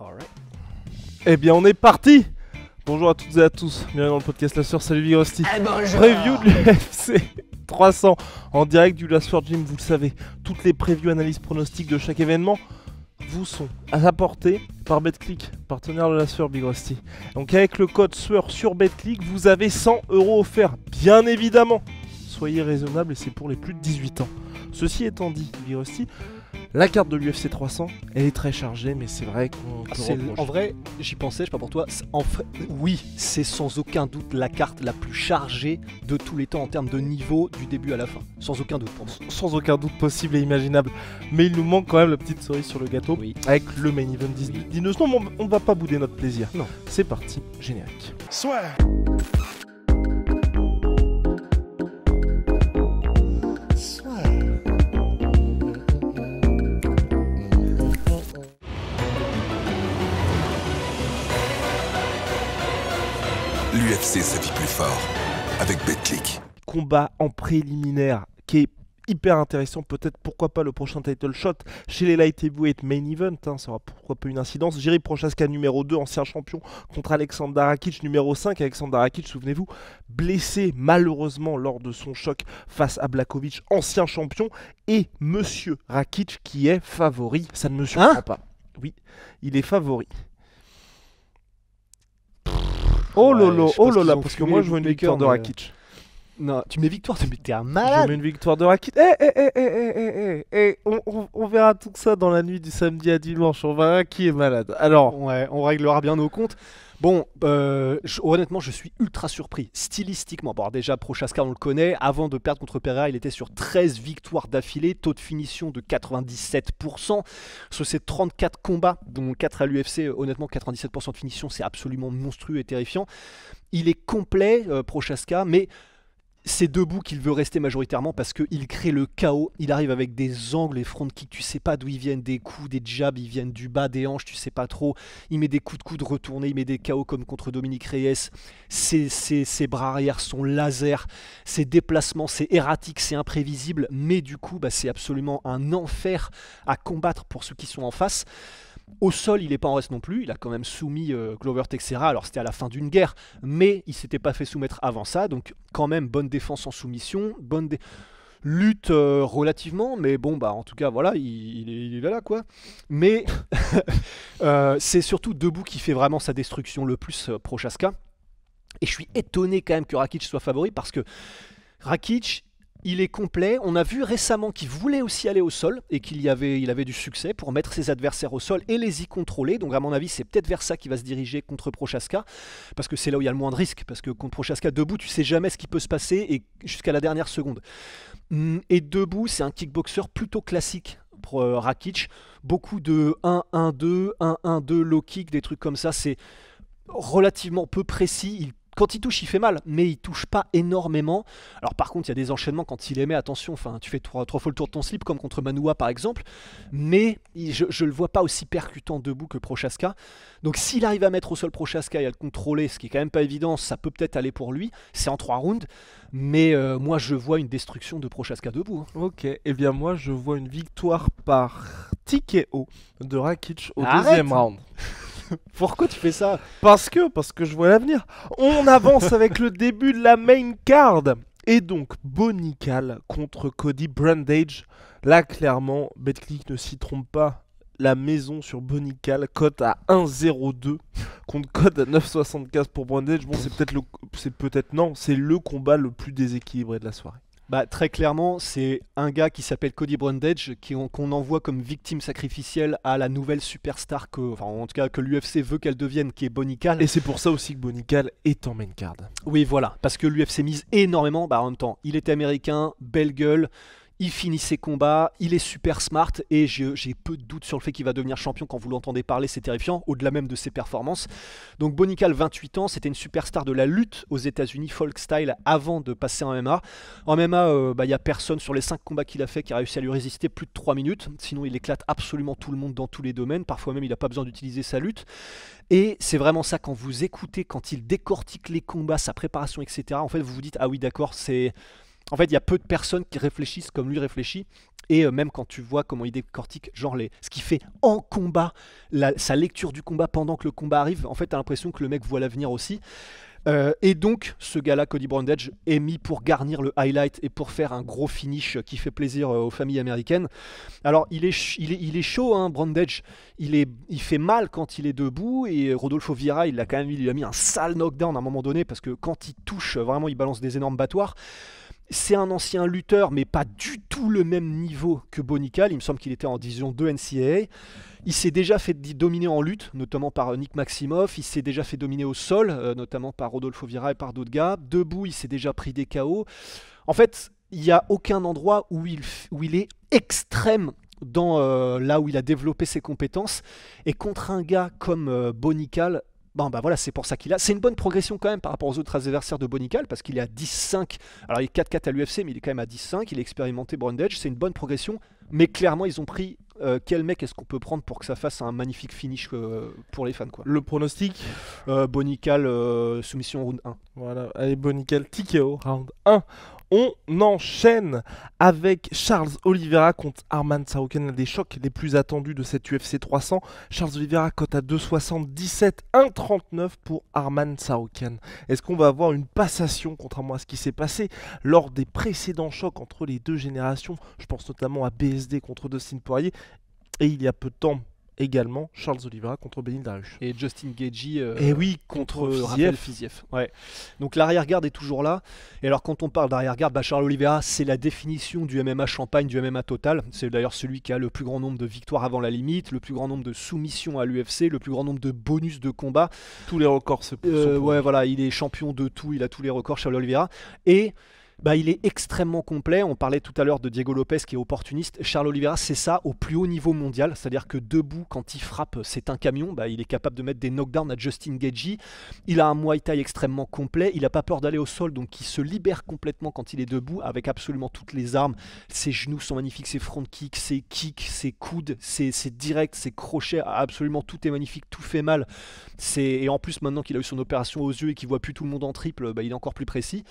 Alright. Eh bien, on est parti Bonjour à toutes et à tous, bienvenue dans le podcast La Sœur, salut Vigrosti eh, Preview de l'UFC 300 en direct du La Gym, vous le savez, toutes les previews, analyses, pronostics de chaque événement vous sont apportés par BetClick, partenaire de la Big Rusty. Donc avec le code SWER sur BetClick, vous avez 100 euros offerts, bien évidemment Soyez raisonnable et c'est pour les plus de 18 ans. Ceci étant dit, Rusty, la carte de l'UFC 300, elle est très chargée, mais c'est vrai qu'on. en vrai, j'y pensais, je sais pas pour toi. oui, c'est sans aucun doute la carte la plus chargée de tous les temps en termes de niveau du début à la fin. Sans aucun doute Sans aucun doute possible et imaginable. Mais il nous manque quand même la petite cerise sur le gâteau avec le main event oui. on, ne va pas bouder notre plaisir. Non. C'est parti, générique. Soit. l'UFC sa vie plus fort avec Betclic. Combat en préliminaire qui est hyper intéressant. Peut-être pourquoi pas le prochain title shot chez les light heavyweight main event. Hein. ça aura pourquoi pas une incidence. Jerry Prochaska numéro 2, ancien champion, contre Alexander Rakic numéro 5. Alexander Rakic, souvenez-vous, blessé malheureusement lors de son choc face à Blakovic, ancien champion, et Monsieur Rakic qui est favori. Ça ne me surprend hein pas. Oui, il est favori. Oh lolo, oh lolo, parce que moi je joue une victoire de Rakic. Non, tu mets victoire, mais t'es un malade. Je mets une victoire de Rakit. Eh, eh, eh, eh, eh, on, on, on, verra tout ça dans la nuit du samedi à dimanche. On verra qui est malade. Alors, on réglera bien nos comptes. Bon, honnêtement, je suis ultra surpris. Stylistiquement, bon, déjà, Prochaska, on le connaît. Avant de perdre contre Pereira, il était sur 13 victoires d'affilée, taux de finition de 97%. Sur ces 34 combats, dont 4 à l'UFC, honnêtement, 97% de finition, c'est absolument monstrueux et terrifiant. Il est complet, Prochaska, mais c'est debout qu'il veut rester majoritairement parce qu'il crée le chaos. Il arrive avec des angles et front qui tu sais pas d'où ils viennent, des coups, des jabs, ils viennent du bas, des hanches, tu sais pas trop. Il met des coups de coude retournés, il met des chaos comme contre Dominique Reyes. Ses, bras arrière sont laser, ses déplacements, c'est erratique, c'est imprévisible, mais du coup, bah, c'est absolument un enfer à combattre pour ceux qui sont en face. Au sol, il n'est pas en reste non plus. Il a quand même soumis Clover euh, Glover Texera. Alors, c'était à la fin d'une guerre, mais il s'était pas fait soumettre avant ça. Donc, quand même, bonne défense en soumission. Bonne lutte euh, relativement, mais bon, bah en tout cas, voilà, il, est là, quoi. Mais euh, c'est surtout debout qui fait vraiment sa destruction le plus pro Prochaska. Et je suis étonné quand même que Rakic soit favori parce que Rakic, il est complet. On a vu récemment qu'il voulait aussi aller au sol et qu'il avait, il avait du succès pour mettre ses adversaires au sol et les y contrôler. Donc à mon avis, c'est peut-être vers ça qu'il va se diriger contre Prochaska parce que c'est là où il y a le moins de risque. Parce que contre Prochaska, debout, tu sais jamais ce qui peut se passer et jusqu'à la dernière seconde. Mm, et debout, c'est un kickboxer plutôt classique pour euh, Rakic. Beaucoup de 1-1-2, 1-1-2, low kick, des trucs comme ça. C'est relativement peu précis quand il touche, il fait mal, mais il touche pas énormément. Alors par contre, il y a des enchaînements quand il émet attention, enfin, tu fais trois, fois le tour de ton slip, comme contre Manoua par exemple, mais je, ne le vois pas aussi percutant debout que Prochaska. Donc s'il arrive à mettre au sol Prochaska et à le contrôler, ce qui est quand même pas évident, ça peut peut-être aller pour lui, c'est en trois rounds, mais euh, moi je vois une destruction de Prochaska debout. Hein. Ok, et eh bien moi je vois une victoire par TKO de Rakic au deuxième round. Pourquoi tu fais ça Parce que, parce que je vois l'avenir. On avance avec le début de la main card. Et donc, Bonical contre Cody Brandage. Là, clairement, BetClick ne s'y trompe pas. La maison sur Bonical, cote à 1,02 contre code à 9,75 pour Brandage. Bon, c'est peut-être le. C'est peut-être. Non, c'est le combat le plus déséquilibré de la soirée. Bah, très clairement, c'est un gars qui s'appelle Cody Brundage, qu'on envoie comme victime sacrificielle à la nouvelle superstar que, en que l'UFC veut qu'elle devienne, qui est Bonical. Et c'est pour ça aussi que Bonical est en main card. Oui, voilà, parce que l'UFC mise énormément, bah, en même temps, il était américain, belle gueule il finit ses combats, il est super smart et j'ai peu de doutes sur le fait qu'il va devenir champion quand vous l'entendez parler, c'est terrifiant, au-delà même de ses performances. Donc Bonical, 28 ans, c'était une superstar de la lutte aux États-Unis, folk style, avant de passer en MMA. En MMA, il euh, n'y bah, a personne sur les 5 combats qu'il a fait qui a réussi à lui résister plus de 3 minutes, sinon il éclate absolument tout le monde dans tous les domaines, parfois même il n'a pas besoin d'utiliser sa lutte. Et c'est vraiment ça quand vous écoutez, quand il décortique les combats, sa préparation, etc. En fait, vous vous dites, ah oui, d'accord, c'est en fait, il y a peu de personnes qui réfléchissent comme lui réfléchit. Et euh, même quand tu vois comment il décortique, genre ce qu'il fait en combat, sa lecture du combat pendant que le combat arrive, en fait, t'as l'impression que le mec voit l'avenir aussi. Euh, et donc, ce gars-là, Cody Brandage, est mis pour garnir le highlight et pour faire un gros finish qui fait plaisir euh, aux familles américaines. Alors, il est, il est, chaud, hein, Brandage. Il, est, il fait mal quand il est debout. Et Rodolfo Vira, il a quand même il lui a mis un sale knockdown à un moment donné parce que quand il touche, vraiment, il balance des énormes battoirs. C'est un ancien lutteur, mais pas du tout le même niveau que Bonical. Il me semble qu'il était en division 2 NCAA. Il s'est déjà fait dominer en lutte, notamment par euh, Nick Maximoff. Il s'est déjà fait dominer au sol, euh, notamment par Rodolfo Vira et par d'autres gars. Debout, il s'est déjà pris des KO. En fait, il n'y a aucun endroit où il, où il est extrême dans euh, là où il a développé ses compétences. Et contre un gars comme Bonical, Bon, bah voilà, c'est pour ça qu'il a. C'est une bonne progression quand même par rapport aux autres adversaires de Bonical, parce qu'il est à 10-5. Alors il est 4-4 à l'UFC, mais il est quand même à 10-5. Il est expérimenté Brundage, c'est une bonne progression. Mais clairement, ils ont pris euh, quel mec est-ce qu'on peut prendre pour que ça fasse un magnifique finish euh, pour les fans. Quoi. Le pronostic euh, Bonical, soumission round 1. Voilà, allez, Bonical, TKO, round 1. On enchaîne avec Charles Oliveira contre Arman Sauken, l'un des chocs les plus attendus de cette UFC 300. Charles Oliveira cote à 2,77, 1,39 pour Arman Sauken. Est-ce qu'on va avoir une passation, contrairement à ce qui s'est passé lors des précédents chocs entre les deux générations Je pense notamment à BSD contre Dustin Poirier et il y a peu de temps également Charles Oliveira contre Benil Daruch. Et Justin Gagey et euh, eh oui, contre, contre Raphaël Ouais. Donc l'arrière-garde est toujours là. Et alors quand on parle d'arrière-garde, bah, Charles Oliveira, c'est la définition du MMA Champagne, du MMA total. C'est d'ailleurs celui qui a le plus grand nombre de victoires avant la limite, le plus grand nombre de soumissions à l'UFC, le plus grand nombre de bonus de combat. Tous les records euh, Ouais, voilà, il est champion de tout, il a tous les records, Charles Oliveira. Et bah, il est extrêmement complet. On parlait tout à l'heure de Diego Lopez qui est opportuniste. Charles Oliveira, c'est ça au plus haut niveau mondial. C'est-à-dire que debout, quand il frappe, c'est un camion. Bah, il est capable de mettre des knockdowns à Justin Gagey. Il a un Muay Thai extrêmement complet. Il n'a pas peur d'aller au sol, donc il se libère complètement quand il est debout avec absolument toutes les armes. Ses genoux sont magnifiques, ses front kicks, ses kicks, ses coudes, ses, ses directs, ses crochets. Absolument tout est magnifique, tout fait mal. Et en plus, maintenant qu'il a eu son opération aux yeux et qu'il voit plus tout le monde en triple, bah, il est encore plus précis.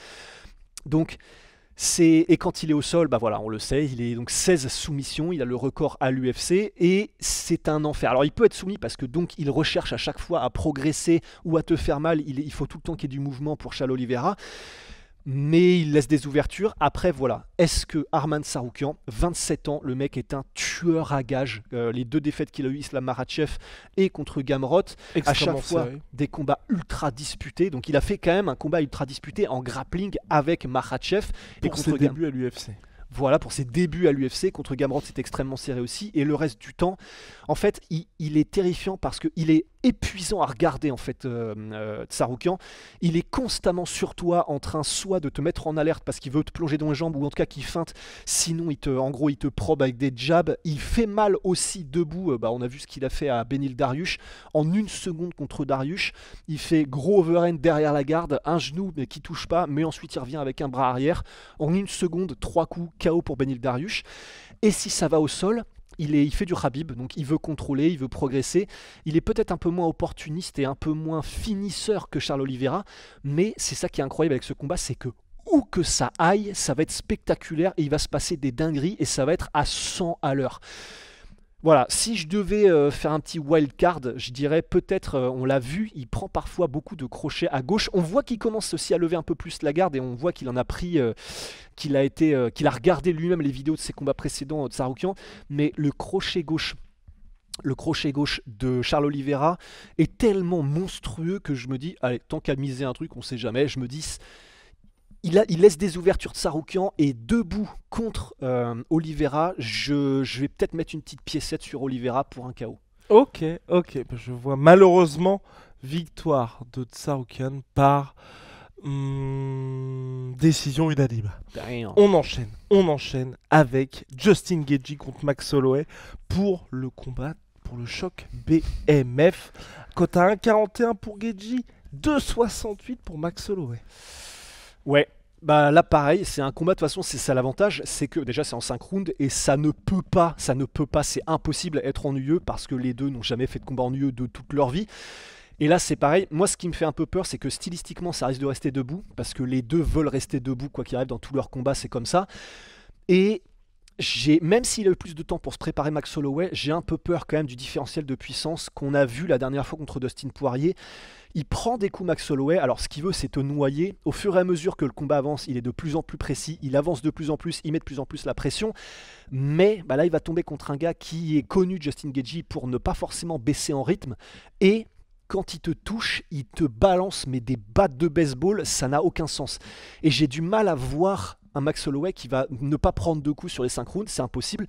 Donc, c'est et quand il est au sol, bah voilà, on le sait, il est donc 16 soumissions, il a le record à l'UFC et c'est un enfer. Alors il peut être soumis parce que donc il recherche à chaque fois à progresser ou à te faire mal, il, faut tout le temps qu'il y ait du mouvement pour Charles Oliveira mais il laisse des ouvertures. Après, voilà. Est-ce que Arman Saroukian, 27 ans, le mec est un tueur à gage, euh, Les deux défaites qu'il a eues, Islam Maratchev et contre Gamrot, à chaque fois des combats ultra disputés. Donc il a fait quand même un combat ultra disputé en grappling avec Maratchev. et contre ses débuts à l'UFC. Voilà, pour ses débuts à l'UFC, contre Gamrot, c'est extrêmement serré aussi. Et le reste du temps, en fait, il, il est terrifiant parce qu'il est épuisant à regarder en fait euh, euh Il est constamment sur toi en train soit de te mettre en alerte parce qu'il veut te plonger dans les jambes ou en tout cas qu'il feinte, sinon il te, en gros il te probe avec des jabs. Il fait mal aussi debout, euh, bah, on a vu ce qu'il a fait à Benil Dariush, en une seconde contre Dariush, il fait gros overhand derrière la garde, un genou mais qui touche pas, mais ensuite il revient avec un bras arrière, en une seconde, trois coups, KO pour Benil Dariush. Et si ça va au sol, il, fait du Habib, donc il veut contrôler, il veut progresser. Il est peut-être un peu moins opportuniste et un peu moins finisseur que Charles Oliveira, mais c'est ça qui est incroyable avec ce combat, c'est que où que ça aille, ça va être spectaculaire et il va se passer des dingueries et ça va être à 100 à l'heure. Voilà, si je devais euh, faire un petit wild card, je dirais peut-être, euh, on l'a vu, il prend parfois beaucoup de crochets à gauche. On voit qu'il commence aussi à lever un peu plus la garde et on voit qu'il en a pris, euh, qu'il a été, qu'il a regardé lui-même les vidéos de ses combats précédents de Saroukian. Mais le crochet gauche, le crochet gauche de Charles Oliveira est tellement monstrueux que je me dis, allez, tant qu'à miser un truc, on sait jamais. Je me dis il, laisse des ouvertures de Saroukian et debout contre euh, Oliveira, je, vais peut-être mettre une petite piécette sur Oliveira pour un KO. Ok, ok. Bah, je vois malheureusement victoire de Tsaroukian par hmm, décision unanime. On enchaîne, on enchaîne avec Justin Geji contre Max Holloway pour le combat, pour le choc BMF. Cote à 1,41 pour Gagey, 2,68 pour Max Holloway. Ouais, bah là pareil, c'est un combat de toute façon, c'est ça l'avantage, c'est que déjà c'est en 5 rounds et ça ne peut pas, ça ne peut pas, c'est impossible être ennuyeux parce que les deux n'ont jamais fait de combat ennuyeux de toute leur vie. Et là, c'est pareil. Moi, ce qui me fait un peu peur, c'est que stylistiquement, ça risque de rester debout, parce que les deux veulent rester debout, quoi qu'il arrive, dans tous leurs combats, c'est comme ça. Et j'ai, même s'il a eu plus de temps pour se préparer Max Holloway, j'ai un peu peur quand même du différentiel de puissance qu'on a vu la dernière fois contre Dustin Poirier. Il prend des coups Max Holloway, alors ce qu'il veut c'est te noyer. Au fur et à mesure que le combat avance, il est de plus en plus précis, il avance de plus en plus, il met de plus en plus la pression. Mais bah là il va tomber contre un gars qui est connu, Justin Gagey, pour ne pas forcément baisser en rythme. Et quand il te touche, il te balance mais des battes de baseball, ça n'a aucun sens. Et j'ai du mal à voir un Max Holloway qui va ne pas prendre deux coups sur les 5 rounds, c'est impossible.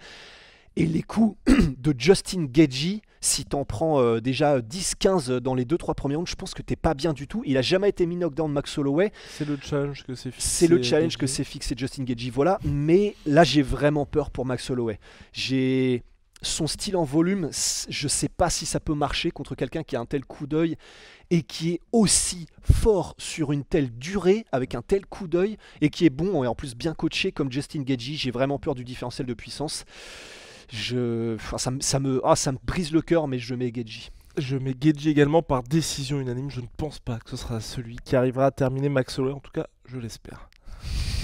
Et les coups de Justin Gagey, si t'en prends euh, déjà 10-15 dans les 2-3 premiers rounds, je pense que t'es pas bien du tout. Il a jamais été mis knockdown Max Holloway. C'est le challenge que c'est fixé. C'est le challenge que fixé Justin Gagey, voilà. Mais là, j'ai vraiment peur pour Max Holloway. J'ai son style en volume, je sais pas si ça peut marcher contre quelqu'un qui a un tel coup d'œil et qui est aussi fort sur une telle durée, avec un tel coup d'œil, et qui est bon et en plus bien coaché comme Justin Gagey. J'ai vraiment peur du différentiel de puissance. Je, ça, me, ah, ça me brise le cœur, mais je mets Geji. Je mets Geji également par décision unanime. Je ne pense pas que ce sera celui qui arrivera à terminer Max En tout cas, je l'espère.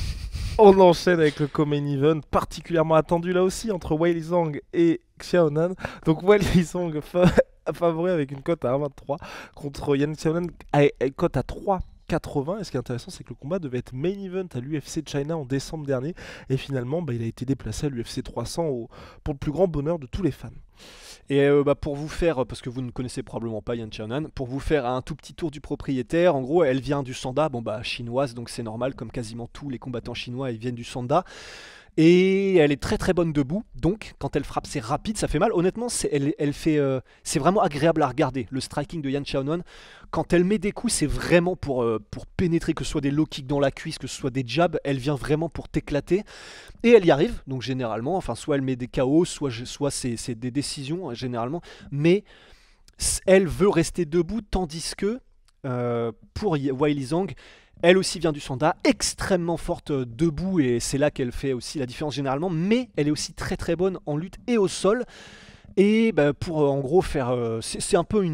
On enchaîne avec le Common Event, particulièrement attendu là aussi entre Wiley Zhang et Xiaonan. Donc Wiley Zhang favori avec une cote à 1,23 contre Yan Xiaonan cote à 3 80. Et ce qui est intéressant, c'est que le combat devait être main event à l'UFC China en décembre dernier. Et finalement, bah, il a été déplacé à l'UFC 300 au... pour le plus grand bonheur de tous les fans. Et euh, bah, pour vous faire, parce que vous ne connaissez probablement pas Yan Chianan, pour vous faire un tout petit tour du propriétaire, en gros, elle vient du Sanda, bon bah chinoise, donc c'est normal, comme quasiment tous les combattants chinois, ils viennent du Sanda. Et elle est très très bonne debout, donc quand elle frappe, c'est rapide, ça fait mal. Honnêtement, c'est, elle, fait, euh, c'est vraiment agréable à regarder. Le striking de Yan Xiaonan, quand elle met des coups, c'est vraiment pour, euh, pour pénétrer, que ce soit des low kicks dans la cuisse, que ce soit des jabs, elle vient vraiment pour t'éclater. Et elle y arrive, donc généralement, enfin, soit elle met des KO, soit, c'est, des décisions, hein, généralement. Mais elle veut rester debout, tandis que euh, pour Wiley Zhang, elle aussi vient du Sanda, extrêmement forte euh, debout et c'est là qu'elle fait aussi la différence généralement, mais elle est aussi très très bonne en lutte et au sol. Et bah, pour euh, en gros faire, euh, c'est un peu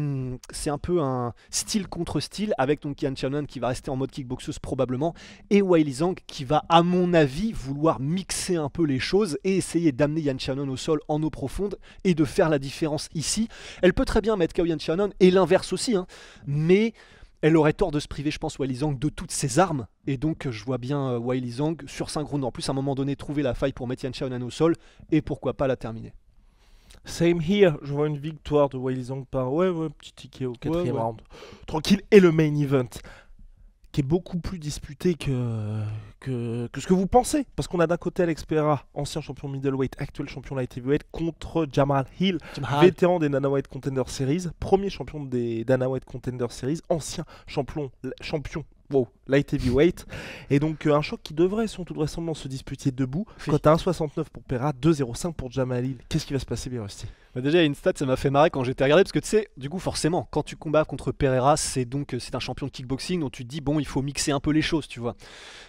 un peu un style contre style avec donc Ian Shannon qui va rester en mode kickboxeuse probablement et Wiley Zhang qui va à mon avis vouloir mixer un peu les choses et essayer d'amener Yan Shannon au sol en eau profonde et de faire la différence ici. Elle peut très bien mettre Kao Yan Shannon et l'inverse aussi, hein, mais elle aurait tort de se priver, je pense, Wiley de toutes ses armes. Et donc, euh, je vois bien euh, Wiley Zhang sur synchrone. En plus, à un moment donné, trouver la faille pour mettre Yan Xiaonan au sol et pourquoi pas la terminer. Same here, je vois une victoire de Wiley Zhang par ouais, ouais, petit ticket au quatrième round. Tranquille, et le main event qui est beaucoup plus disputé que, que, ce que vous pensez. Parce qu'on a d'un côté Alex Pereira, ancien champion middleweight, actuel champion light heavyweight, contre Jamal Hill, vétéran des Dana White Contender Series, premier champion des Dana White Contender Series, ancien champion, champion wow, light heavyweight. Et donc euh, un choc qui devrait, tout toute vraisemblance, se disputer debout. Cote à 1,69 pour Pereira, 2,05 pour Jamal Hill, qu'est-ce qui va se passer, bien rester bah, déjà, il y a une stat, ça m'a fait marrer quand j'étais regardé, parce que tu sais, du coup, forcément, quand tu combats contre Pereira, c'est donc euh, c'est un champion de kickboxing dont tu te dis, bon, il faut mixer un peu les choses, tu vois.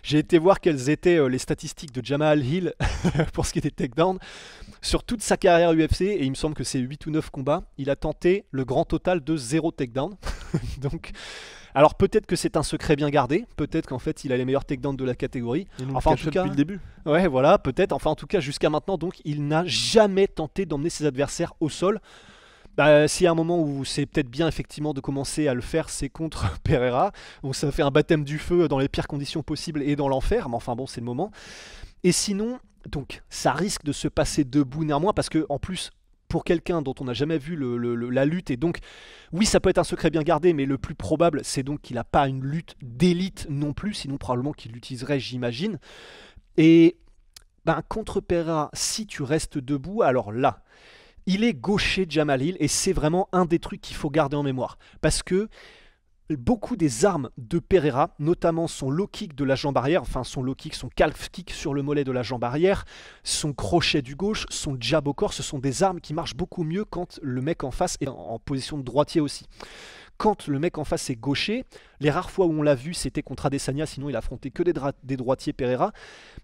J'ai été voir quelles étaient euh, les statistiques de Jamal Hill pour ce qui était takedown. Sur toute sa carrière UFC, et il me semble que c'est 8 ou 9 combats, il a tenté le grand total de 0 takedown. donc. Alors peut-être que c'est un secret bien gardé, peut-être qu'en fait il a les meilleurs takedowns de la catégorie. Enfin en tout cas, le début. Ouais, voilà, peut-être. Enfin en tout cas, jusqu'à maintenant, donc il n'a jamais tenté d'emmener ses adversaires au sol. Bah, s'il y a un moment où c'est peut-être bien effectivement de commencer à le faire, c'est contre Pereira. Donc ça fait un baptême du feu dans les pires conditions possibles et dans l'enfer, mais enfin bon, c'est le moment. Et sinon, donc ça risque de se passer debout néanmoins parce que en plus pour quelqu'un dont on n'a jamais vu la lutte, et donc, oui, ça peut être un secret bien gardé, mais le plus probable, c'est donc qu'il n'a pas une lutte d'élite non plus, sinon probablement qu'il l'utiliserait, j'imagine. Et ben, contre Pera, si tu restes debout, alors là, il est gaucher Jamalil, et c'est vraiment un des trucs qu'il faut garder en mémoire, parce que beaucoup des armes de Pereira, notamment son low kick de la jambe arrière, enfin son low kick, son calf kick sur le mollet de la jambe arrière, son crochet du gauche, son jab au corps, ce sont des armes qui marchent beaucoup mieux quand le mec en face est en position de droitier aussi. Quand le mec en face est gaucher, les rares fois où on l'a vu, c'était contre Adesanya, sinon il affrontait que des, des droitiers Pereira.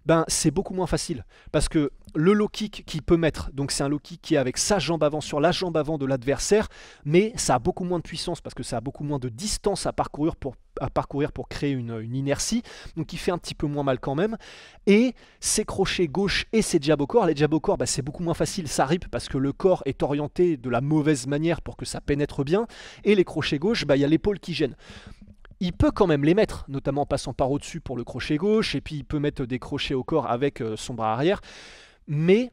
Ben, c'est beaucoup moins facile parce que le low kick qu'il peut mettre, donc c'est un low kick qui est avec sa jambe avant sur la jambe avant de l'adversaire, mais ça a beaucoup moins de puissance parce que ça a beaucoup moins de distance à parcourir pour, créer une, inertie, donc il fait un petit peu moins mal quand même. Et ses crochets gauche et ses jab au corps, les jab au corps, ben, c'est beaucoup moins facile, ça rip parce que le corps est orienté de la mauvaise manière pour que ça pénètre bien, et les crochets gauche, ben, il y a l'épaule qui gêne il peut quand même les mettre, notamment en passant par au-dessus pour le crochet gauche, et puis il peut mettre des crochets au corps avec euh, son bras arrière. Mais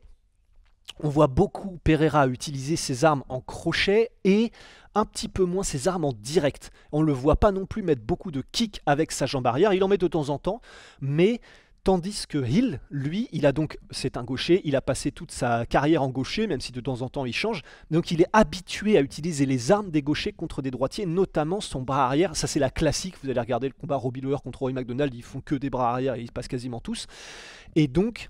on voit beaucoup Pereira utiliser ses armes en crochet et un petit peu moins ses armes en direct. On ne le voit pas non plus mettre beaucoup de kicks avec sa jambe arrière, il en met de temps en temps, mais Tandis que Hill, lui, il a donc, c'est un gaucher, il a passé toute sa carrière en gaucher, même si de temps en temps il change. Donc il est habitué à utiliser les armes des gauchers contre des droitiers, notamment son bras arrière. Ça c'est la classique, vous allez regarder le combat Robbie contre Roy McDonald, ils font que des bras arrière et ils passent quasiment tous. Et donc,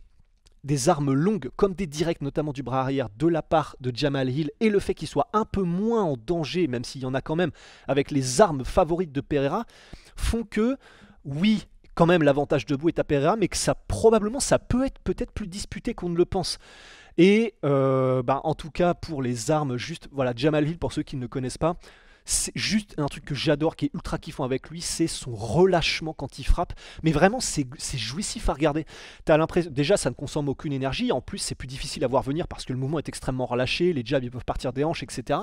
des armes longues comme des directs, notamment du bras arrière, de la part de Jamal Hill et le fait qu'il soit un peu moins en danger, même s'il y en a quand même, avec les armes favorites de Pereira, font que, oui, quand même l'avantage debout est à mais que ça probablement ça peut être peut-être plus disputé qu'on ne le pense. Et euh, bah, en tout cas pour les armes, juste voilà Jamalville pour ceux qui ne le connaissent pas, c'est juste un truc que j'adore, qui est ultra kiffant avec lui, c'est son relâchement quand il frappe. Mais vraiment, c'est jouissif à regarder. As l'impression, déjà, ça ne consomme aucune énergie. En plus, c'est plus difficile à voir venir parce que le mouvement est extrêmement relâché, les jabs ils peuvent partir des hanches, etc.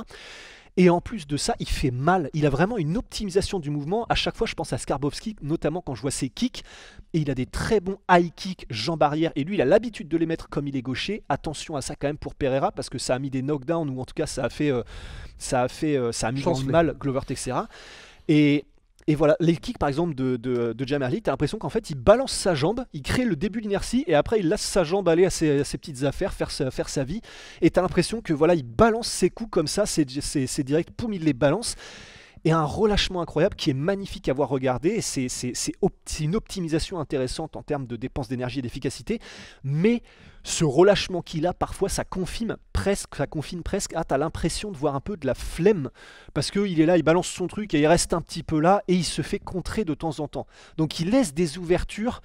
Et en plus de ça, il fait mal. Il a vraiment une optimisation du mouvement. À chaque fois, je pense à Skarbowski, notamment quand je vois ses kicks. Et il a des très bons high kicks, jambes arrière. Et lui, il a l'habitude de les mettre comme il est gaucher. Attention à ça quand même pour Pereira, parce que ça a mis des knockdowns, ou en tout cas, ça a fait, euh, ça a fait, euh, ça a mis mal Glover etc. Et et voilà, les kicks par exemple de, de, de as t'as l'impression qu'en fait il balance sa jambe, il crée le début d'inertie et après il laisse sa jambe aller à ses, petites affaires, faire sa, faire sa vie. Et t'as l'impression que voilà, il balance ses coups comme ça, c'est direct, poum, il les balance et un relâchement incroyable qui est magnifique à voir regarder. C'est une optimisation intéressante en termes de dépenses d'énergie et d'efficacité, mais ce relâchement qu'il a, parfois, ça confirme presque, ça confine presque. Ah, t'as l'impression de voir un peu de la flemme parce qu'il est là, il balance son truc et il reste un petit peu là et il se fait contrer de temps en temps. Donc il laisse des ouvertures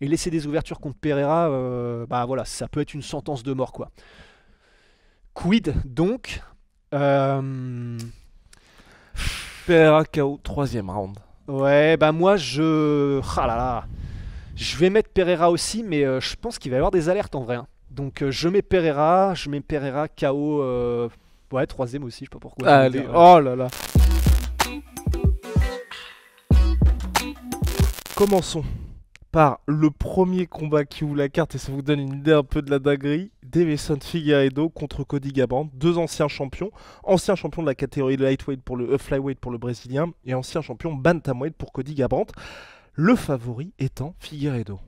et laisser des ouvertures contre Pereira, euh, bah voilà, ça peut être une sentence de mort quoi. Quid donc euh, Pereira KO, troisième round. Ouais, bah moi je. Ah là là Je vais mettre Pereira aussi, mais euh, je pense qu'il va y avoir des alertes en vrai. Hein. Donc euh, je mets Pereira, je mets Pereira KO. Euh, ouais, troisième aussi, je sais pas pourquoi. Allez. Oh là là Commençons par le premier combat qui ouvre la carte et ça vous donne une idée un peu de la dinguerie. Davison Figueiredo contre Cody Gabrant, deux anciens champions, ancien champion de la catégorie lightweight pour le euh, flyweight pour le brésilien et ancien champion bantamweight pour Cody Gabrant, Le favori étant Figueiredo.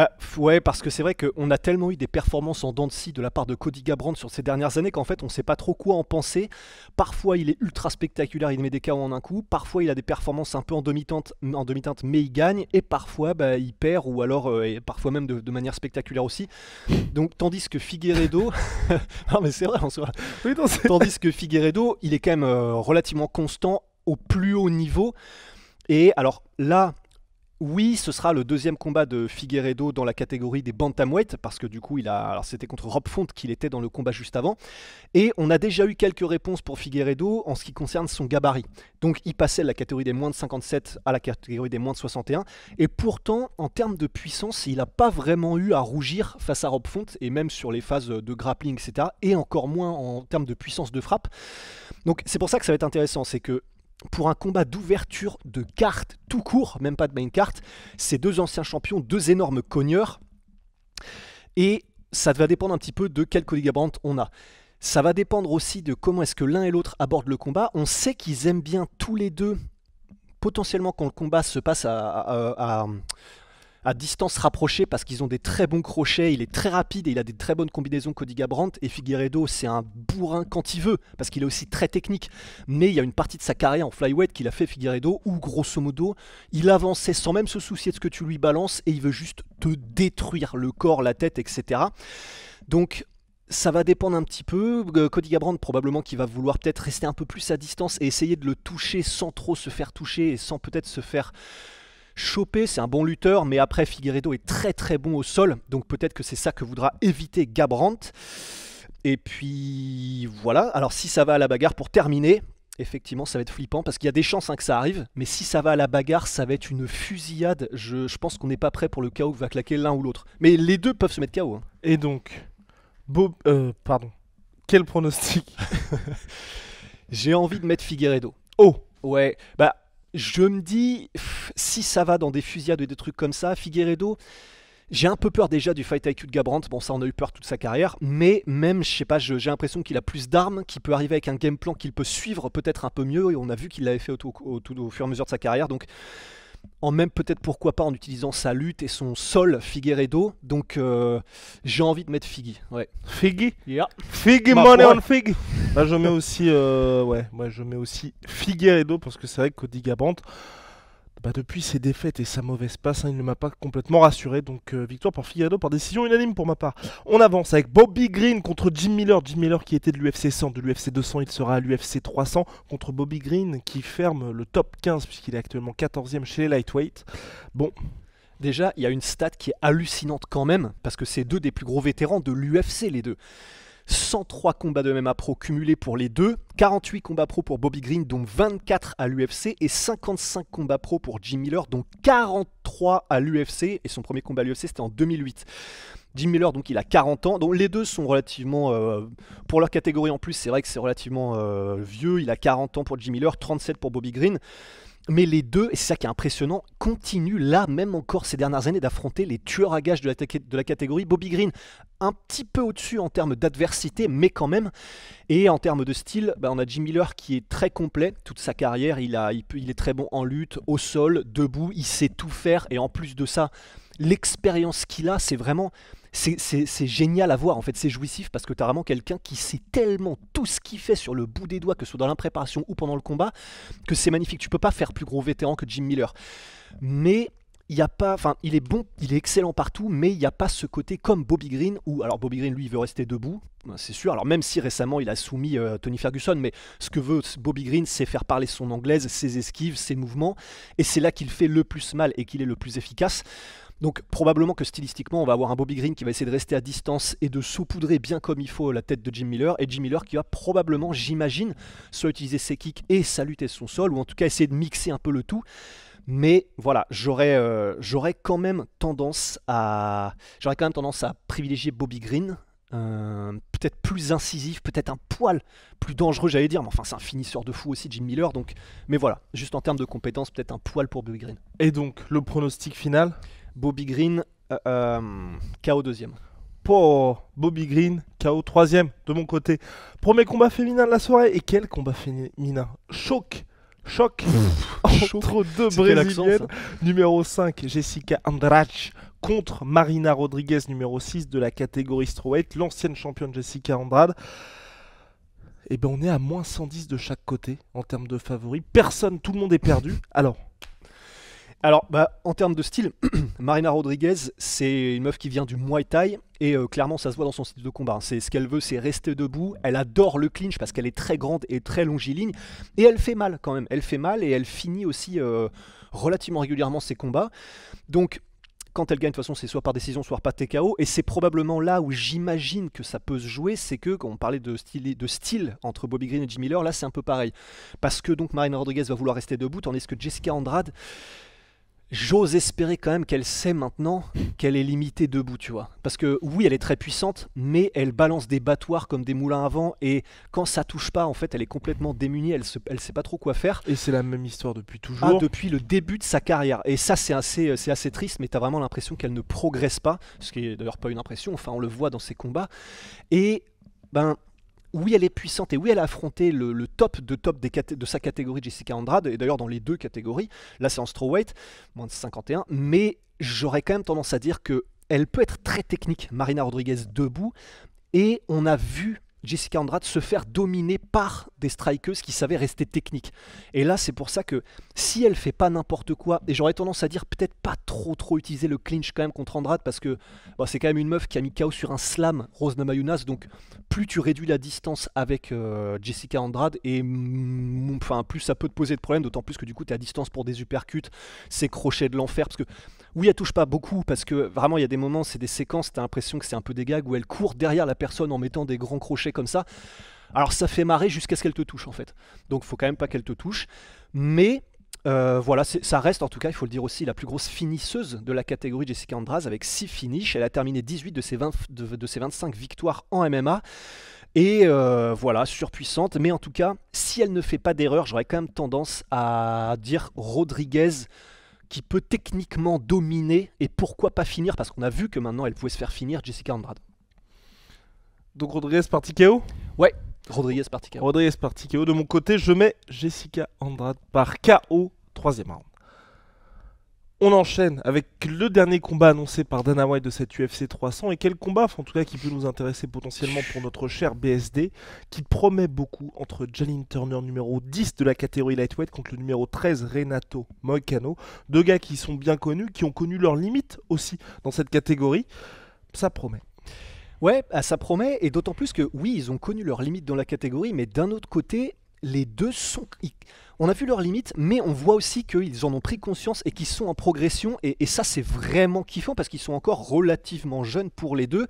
Bah, ouais, parce que c'est vrai qu'on a tellement eu des performances en dents de scie de la part de Cody Gabrand sur ces dernières années qu'en fait on sait pas trop quoi en penser. Parfois il est ultra spectaculaire, il met des KO en un coup. Parfois il a des performances un peu en demi-teinte, en demi mais il gagne. Et parfois bah, il perd ou alors euh, et parfois même de, manière spectaculaire aussi. Donc tandis que Figueredo, non mais c'est vrai tandis que Figueredo, il est quand même euh, relativement constant au plus haut niveau. Et alors là, oui, ce sera le deuxième combat de Figueredo dans la catégorie des bantamweight, parce que du coup, il a, c'était contre Rob Font qu'il était dans le combat juste avant, et on a déjà eu quelques réponses pour Figueredo en ce qui concerne son gabarit. Donc, il passait de la catégorie des moins de 57 à la catégorie des moins de 61, et pourtant, en termes de puissance, il n'a pas vraiment eu à rougir face à Rob Font, et même sur les phases de grappling, etc., et encore moins en termes de puissance de frappe. Donc, c'est pour ça que ça va être intéressant, c'est que pour un combat d'ouverture de cartes tout court, même pas de main carte. Ces deux anciens champions, deux énormes cogneurs. Et ça va dépendre un petit peu de quel coligabrante on a. Ça va dépendre aussi de comment est-ce que l'un et l'autre abordent le combat. On sait qu'ils aiment bien tous les deux, potentiellement quand le combat se passe à, à distance rapprochée parce qu'ils ont des très bons crochets, il est très rapide et il a des très bonnes combinaisons Cody Gabrant et Figueredo c'est un bourrin quand il veut parce qu'il est aussi très technique mais il y a une partie de sa carrière en flyweight qu'il a fait Figueredo où grosso modo il avançait sans même se soucier de ce que tu lui balances et il veut juste te détruire le corps, la tête etc. Donc ça va dépendre un petit peu. Euh, Cody Gabrand probablement qui va vouloir peut-être rester un peu plus à distance et essayer de le toucher sans trop se faire toucher et sans peut-être se faire choper. C'est un bon lutteur, mais après Figueredo est très très bon au sol, donc peut-être que c'est ça que voudra éviter Gabrant. Et puis voilà, alors si ça va à la bagarre pour terminer, effectivement, ça va être flippant parce qu'il y a des chances hein, que ça arrive, mais si ça va à la bagarre, ça va être une fusillade. Je, pense qu'on n'est pas prêt pour le chaos qui va claquer l'un ou l'autre. Mais les deux peuvent se mettre chaos. Hein. Et donc, Bob, euh, pardon, quel pronostic J'ai envie de mettre Figueredo. Oh Ouais, bah je me dis, si ça va dans des fusillades et des trucs comme ça, Figueredo, j'ai un peu peur déjà du fight IQ de Gabrant. Bon, ça, on a eu peur toute sa carrière. Mais même, je sais pas, j'ai l'impression qu'il a plus d'armes, qu'il peut arriver avec un game plan qu'il peut suivre peut-être un peu mieux. Et on a vu qu'il l'avait fait au, fur et à mesure de sa carrière. Donc, en même peut-être pourquoi pas en utilisant sa lutte et son sol Figueredo. Donc, euh, j'ai envie de mettre Figgy. Ouais. Figgy Figgy, money on Figgy bah, je mets aussi, euh, ouais, je mets aussi Figueredo parce que c'est vrai que Cody Gabrant bah, depuis ses défaites et sa mauvaise passe, hein, il ne m'a pas complètement rassuré. Donc euh, victoire pour Figueredo par décision unanime pour ma part. On avance avec Bobby Green contre Jim Miller. Jim Miller qui était de l'UFC 100, de l'UFC 200, il sera à l'UFC 300 contre Bobby Green qui ferme le top 15 puisqu'il est actuellement 14e chez les lightweight. Bon, Déjà, il y a une stat qui est hallucinante quand même, parce que c'est deux des plus gros vétérans de l'UFC, les deux. 103 combats de MMA pro cumulés pour les deux, 48 combats pro pour Bobby Green, dont 24 à l'UFC, et 55 combats pro pour Jim Miller, dont 43 à l'UFC, et son premier combat à l'UFC c'était en 2008. Jim Miller, donc il a 40 ans, donc les deux sont relativement, euh, pour leur catégorie en plus, c'est vrai que c'est relativement euh, vieux, il a 40 ans pour Jim Miller, 37 pour Bobby Green mais les deux, et c'est ça qui est impressionnant, continuent là, même encore ces dernières années, d'affronter les tueurs à gages de la, catégorie. Bobby Green, un petit peu au-dessus en termes d'adversité, mais quand même. Et en termes de style, bah, on a Jim Miller qui est très complet toute sa carrière. il est très bon en lutte, au sol, debout, il sait tout faire. Et en plus de ça, l'expérience qu'il a, c'est vraiment c'est génial à voir, en fait, c'est jouissif parce que t'as vraiment quelqu'un qui sait tellement tout ce qu'il fait sur le bout des doigts, que ce soit dans l'impréparation ou pendant le combat, que c'est magnifique. Tu peux pas faire plus gros vétéran que Jim Miller. Mais il n'y a pas, enfin, il est bon, il est excellent partout, mais il n'y a pas ce côté comme Bobby Green où, alors Bobby Green lui, il veut rester debout, c'est sûr. Alors même si récemment il a soumis euh, Tony Ferguson, mais ce que veut Bobby Green, c'est faire parler son anglaise, ses esquives, ses mouvements, et c'est là qu'il fait le plus mal et qu'il est le plus efficace. Donc probablement que stylistiquement, on va avoir un Bobby Green qui va essayer de rester à distance et de saupoudrer bien comme il faut la tête de Jim Miller, et Jim Miller qui va probablement, j'imagine, soit utiliser ses kicks et saluter son sol, ou en tout cas essayer de mixer un peu le tout. Mais voilà, j'aurais euh, quand même tendance à j'aurais quand même tendance à privilégier Bobby Green, euh, peut-être plus incisif, peut-être un poil plus dangereux, j'allais dire, mais enfin, c'est un finisseur de fou aussi, Jim Miller. Donc, mais voilà, juste en termes de compétences, peut-être un poil pour Bobby Green. Et donc, le pronostic final Bobby Green, euh, euh, KO deuxième. Pour Bobby Green, KO troisième de mon côté. Premier combat féminin de la soirée. Et quel combat féminin Choc Choc entre deux Brésiliennes. Numéro 5, Jessica Andrade contre Marina Rodriguez, numéro 6 de la catégorie strawweight, l'ancienne championne Jessica Andrade. et eh bien, on est à moins 110 de chaque côté en termes de favoris. Personne, tout le monde est perdu. Alors, alors, bah, en termes de style, Marina Rodriguez, c'est une meuf qui vient du Muay Thai et euh, clairement, ça se voit dans son style de combat. Hein. C'est ce qu'elle veut, c'est rester debout. Elle adore le clinch parce qu'elle est très grande et très longiligne et elle fait mal quand même. Elle fait mal et elle finit aussi euh, relativement régulièrement ses combats. Donc, quand elle gagne, de toute façon, c'est soit par décision, soit par TKO. Et c'est probablement là où j'imagine que ça peut se jouer, c'est que quand on parlait de style, de style entre Bobby Green et Jim Miller, là c'est un peu pareil. Parce que donc Marina Rodriguez va vouloir rester debout, tandis que Jessica Andrade, j'ose espérer quand même qu'elle sait maintenant qu'elle est limitée debout, tu vois. Parce que oui, elle est très puissante, mais elle balance des battoirs comme des moulins à vent, et quand ça touche pas, en fait, elle est complètement démunie, elle, ne elle sait pas trop quoi faire. Et c'est la même histoire depuis ah, toujours. depuis le début de sa carrière. Et ça, c'est assez, euh, c'est assez triste, mais tu as vraiment l'impression qu'elle ne progresse pas, ce qui est d'ailleurs pas une impression, enfin, on le voit dans ses combats. Et ben, oui, elle est puissante et oui, elle a affronté le, top de top de sa catégorie Jessica Andrade, et d'ailleurs dans les deux catégories, là c'est en strawweight, moins de 51, mais j'aurais quand même tendance à dire que elle peut être très technique, Marina Rodriguez debout, et on a vu Jessica Andrade se faire dominer par des strikeuses qui savaient rester techniques. Et là, c'est pour ça que si elle fait pas n'importe quoi, et j'aurais tendance à dire peut-être pas trop trop utiliser le clinch quand même contre Andrade parce que bah, c'est quand même une meuf qui a mis KO sur un slam Rose Namajunas. Donc plus tu réduis la distance avec euh, Jessica Andrade et enfin plus ça peut te poser de problème, d'autant plus que du coup tu à distance pour des uppercuts, ces crochets de l'enfer parce que oui, elle touche pas beaucoup parce que vraiment, il y a des moments, c'est des séquences, t'as l'impression que c'est un peu des gags où elle court derrière la personne en mettant des grands crochets comme ça. Alors ça fait marrer jusqu'à ce qu'elle te touche en fait. Donc faut quand même pas qu'elle te touche. Mais euh, voilà, ça reste en tout cas, il faut le dire aussi, la plus grosse finisseuse de la catégorie Jessica Andras avec 6 finishes. Elle a terminé 18 de ses, 25 victoires en MMA. Et euh, voilà, surpuissante. Mais en tout cas, si elle ne fait pas d'erreur, j'aurais quand même tendance à dire Rodriguez qui peut techniquement dominer et pourquoi pas finir Parce qu'on a vu que maintenant elle pouvait se faire finir Jessica Andrade. Donc Rodriguez parti KO Ouais, Rodriguez parti KO. Rodriguez parti KO. De mon côté, je mets Jessica Andrade par KO, troisième round. On enchaîne avec le dernier combat annoncé par Dana White de cette UFC 300 et quel combat, en tout cas, qui peut nous intéresser potentiellement pour notre cher BSD, qui promet beaucoup entre Jalin Turner numéro 10 de la catégorie lightweight contre le numéro 13 Renato Moicano, deux gars qui sont bien connus, qui ont connu leurs limites aussi dans cette catégorie. Ça promet. Ouais, ah, ça promet, et d'autant plus que oui, ils ont connu leurs limites dans la catégorie, mais d'un autre côté, les deux sont. On a vu leurs limites, mais on voit aussi qu'ils en ont pris conscience et qu'ils sont en progression. Et, ça, c'est vraiment kiffant parce qu'ils sont encore relativement jeunes pour les deux.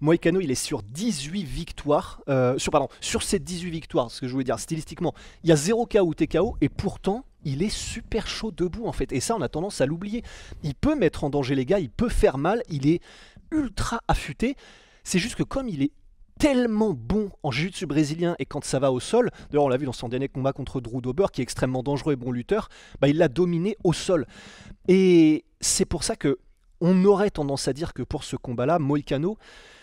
Moekano il est sur 18 victoires. Euh, sur, pardon, sur ces 18 victoires, ce que je voulais dire stylistiquement, il y a 0 KO TKO et pourtant, il est super chaud debout en fait. Et ça, on a tendance à l'oublier. Il peut mettre en danger les gars, il peut faire mal, il est ultra affûté. C'est juste que comme il est tellement bon en jiu-jitsu brésilien et quand ça va au sol, d'ailleurs on l'a vu dans son dernier combat contre Drew Dober qui est extrêmement dangereux et bon lutteur, bah il l'a dominé au sol. Et c'est pour ça que on aurait tendance à dire que pour ce combat-là, Moicano,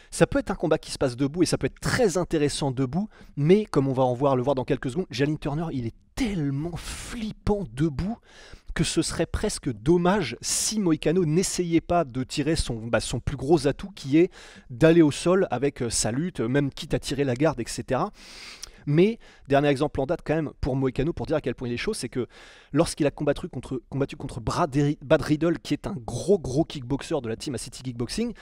ça peut être un combat qui se passe debout et ça peut être très intéressant debout, mais comme on va en voir, le voir dans quelques secondes, Jalin Turner, il est tellement flippant debout que ce serait presque dommage si Moicano n'essayait pas de tirer son, bah, son plus gros atout qui est d'aller au sol avec euh, sa lutte, euh, même quitte à tirer la garde, etc. Mais, dernier exemple en date quand même pour Moicano, pour dire à quel point il est chaud, c'est que lorsqu'il a combattu contre, combattu contre Brad, Bad Riddle, qui est un gros gros kickboxer de la team à City Kickboxing,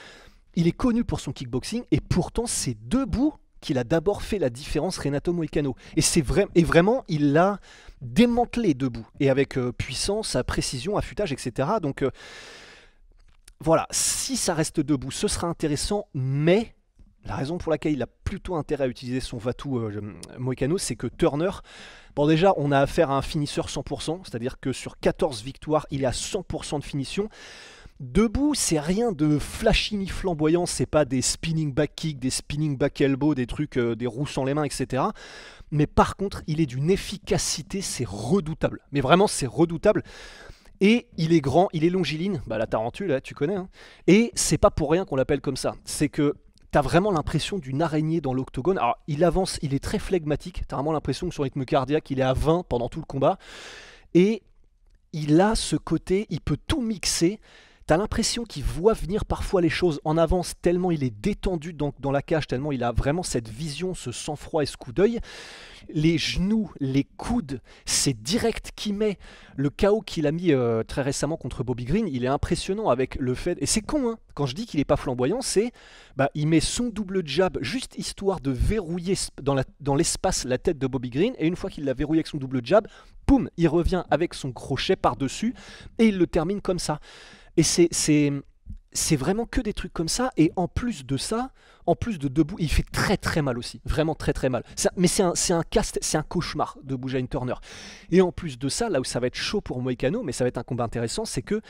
il est connu pour son kickboxing et pourtant ses deux bouts qu'il a d'abord fait la différence Renato Moicano. Et, c'est vrai, et vraiment, il l'a démantelé debout. Et avec euh, puissance, précision, affûtage, etc. Donc euh, voilà, si ça reste debout, ce sera intéressant, mais la raison pour laquelle il a plutôt intérêt à utiliser son Vatou euh, Moicano, c'est que Turner, bon déjà on a affaire à un finisseur 100%, c'est-à-dire que sur 14 victoires, il est à 100% de finition. Debout, c'est rien de flashy ni flamboyant, c'est pas des spinning back kick, des spinning back elbow, des trucs, euh, des roues sans les mains, etc. Mais par contre, il est d'une efficacité, c'est redoutable. Mais vraiment, c'est redoutable. Et il est grand, il est longiligne, bah, la tarentule, tu connais. Hein. Et c'est pas pour rien qu'on l'appelle comme ça. C'est que t'as vraiment l'impression d'une araignée dans l'octogone. Alors, il avance, il est très flegmatique. T'as vraiment l'impression que son rythme cardiaque, il est à 20 pendant tout le combat. Et il a ce côté, il peut tout mixer. T'as l'impression qu'il voit venir parfois les choses en avance, tellement il est détendu dans, dans la cage, tellement il a vraiment cette vision, ce sang-froid et ce coup d'œil. Les genoux, les coudes, c'est direct qui met le chaos qu'il a mis euh, très récemment contre Bobby Green. Il est impressionnant avec le fait. Et c'est con, hein. quand je dis qu'il n'est pas flamboyant, c'est bah, il met son double jab juste histoire de verrouiller dans l'espace la, tête de Bobby Green. Et une fois qu'il l'a verrouillé avec son double jab, poum, il revient avec son crochet par-dessus et il le termine comme ça. Et c'est vraiment que des trucs comme ça. Et en plus de ça, en plus de Debout, il fait très très mal aussi. Vraiment très très mal. mais c'est un, un cast, c'est un cauchemar de une Turner. Et en plus de ça, là où ça va être chaud pour Moicano, mais ça va être un combat intéressant, c'est que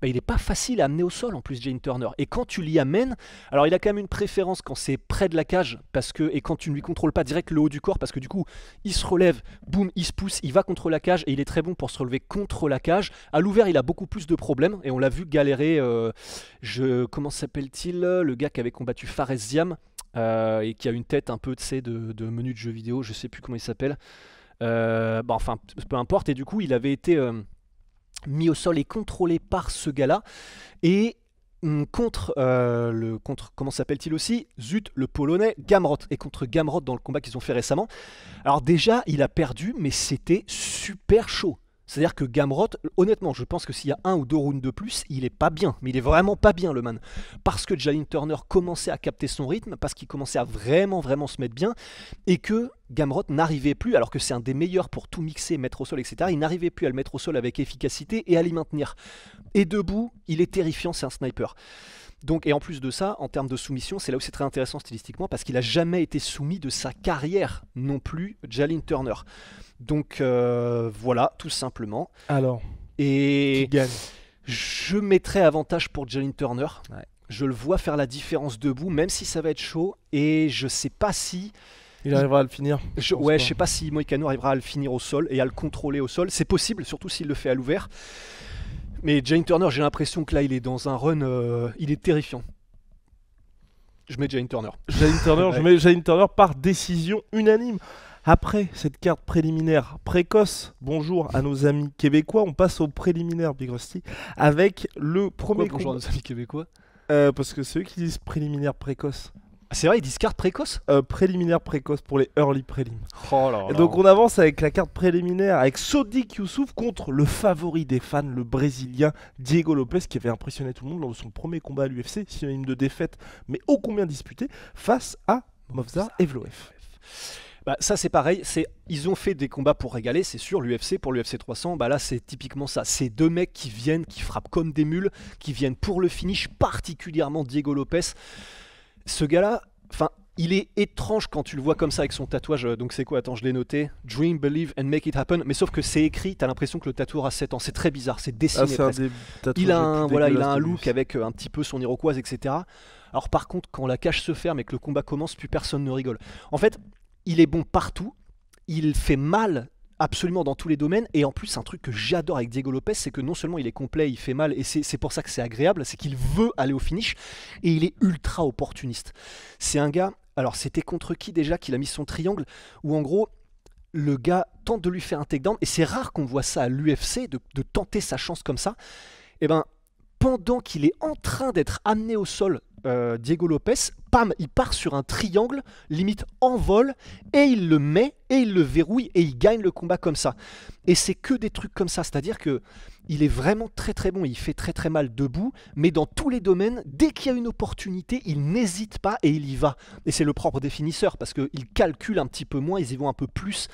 ben, il n'est pas facile à amener au sol en plus Jane Turner. Et quand tu l'y amènes, alors il a quand même une préférence quand c'est près de la cage, parce que et quand tu ne lui contrôles pas direct le haut du corps, parce que du coup il se relève, boum, il se pousse, il va contre la cage et il est très bon pour se relever contre la cage. À l'ouvert, il a beaucoup plus de problèmes et on l'a vu galérer. Euh, je comment s'appelle-t-il le gars qui avait combattu Fares Ziam euh, et qui a une tête un peu de, de menu de jeu vidéo, je sais plus comment il s'appelle. Euh, bon, bah, enfin, peu importe. Et du coup, il avait été mis au sol et contrôlé par ce gars-là. Et hum, contre euh, le contre comment s'appelle-t-il aussi Zut le polonais Gamrot et contre Gamrot dans le combat qu'ils ont fait récemment. Alors déjà, il a perdu mais c'était super chaud. C'est-à-dire que Gamrot, honnêtement, je pense que s'il y a un ou deux rounds de plus, il est pas bien. Mais il est vraiment pas bien, le man. Parce que Jalin Turner commençait à capter son rythme, parce qu'il commençait à vraiment, vraiment se mettre bien, et que Gamrot n'arrivait plus, alors que c'est un des meilleurs pour tout mixer, mettre au sol, etc. Il n'arrivait plus à le mettre au sol avec efficacité et à l'y maintenir. Et debout, il est terrifiant, c'est un sniper. Donc, et en plus de ça, en termes de soumission, c'est là où c'est très intéressant stylistiquement parce qu'il a jamais été soumis de sa carrière non plus, Jalin Turner. Donc euh, voilà, tout simplement. Alors. Et gagne. je mettrai avantage pour Jalin Turner. Je le vois faire la différence debout, même si ça va être chaud. Et je sais pas si. Il arrivera à le finir. Je, je ouais, sais pas si Moïcano arrivera à le finir au sol et à le contrôler au sol. C'est possible, surtout s'il le fait à l'ouvert. Mais Jane Turner, j'ai l'impression que là, il est dans un run, euh, il est terrifiant. Je mets Jane Turner. Jane Turner, je mets Jane Turner par décision unanime. Après cette carte préliminaire précoce, bonjour à nos amis québécois, on passe au préliminaire Big Rusty avec le premier Pourquoi, Bonjour à nos amis québécois. Euh, parce que c'est eux qui disent préliminaire précoce. Ah, c'est vrai, ils disent carte précoce euh, Préliminaire précoce pour les early prélim. Oh Et donc on avance avec la carte préliminaire avec Sodik Youssouf contre le favori des fans, le Brésilien Diego Lopez, qui avait impressionné tout le monde lors de son premier combat à l'UFC, synonyme de défaite, mais ô combien disputé, face à Movza Evloev. Bah, ça c'est pareil, c'est ils ont fait des combats pour régaler, c'est sûr, l'UFC pour l'UFC 300, bah là c'est typiquement ça, c'est deux mecs qui viennent, qui frappent comme des mules, qui viennent pour le finish, particulièrement Diego Lopez. Ce gars-là, enfin, il est étrange quand tu le vois comme ça avec son tatouage. Euh, donc c'est quoi Attends, je l'ai noté. Dream, believe and make it happen. Mais sauf que c'est écrit, t'as l'impression que le tatoueur a 7 ans. C'est très bizarre, c'est dessiné. Ah, il a un, voilà, il a un look avec euh, un petit peu son iroquoise, etc. Alors par contre, quand la cage se ferme et que le combat commence, plus personne ne rigole. En fait, il est bon partout. Il fait mal absolument dans tous les domaines. Et en plus, un truc que j'adore avec Diego Lopez, c'est que non seulement il est complet, il fait mal, et c'est pour ça que c'est agréable, c'est qu'il veut aller au finish, et il est ultra opportuniste. C'est un gars, alors c'était contre qui déjà qu'il a mis son triangle, où en gros, le gars tente de lui faire un takedown, et c'est rare qu'on voit ça à l'UFC, de, de tenter sa chance comme ça. Et eh ben, pendant qu'il est en train d'être amené au sol, euh, Diego Lopez, pam, il part sur un triangle, limite en vol, et il le met, et il le verrouille, et il gagne le combat comme ça. Et c'est que des trucs comme ça, c'est-à-dire que il est vraiment très très bon, il fait très très mal debout, mais dans tous les domaines, dès qu'il y a une opportunité, il n'hésite pas et il y va. Et c'est le propre définisseur, parce qu'il calcule un petit peu moins, ils y vont un peu plus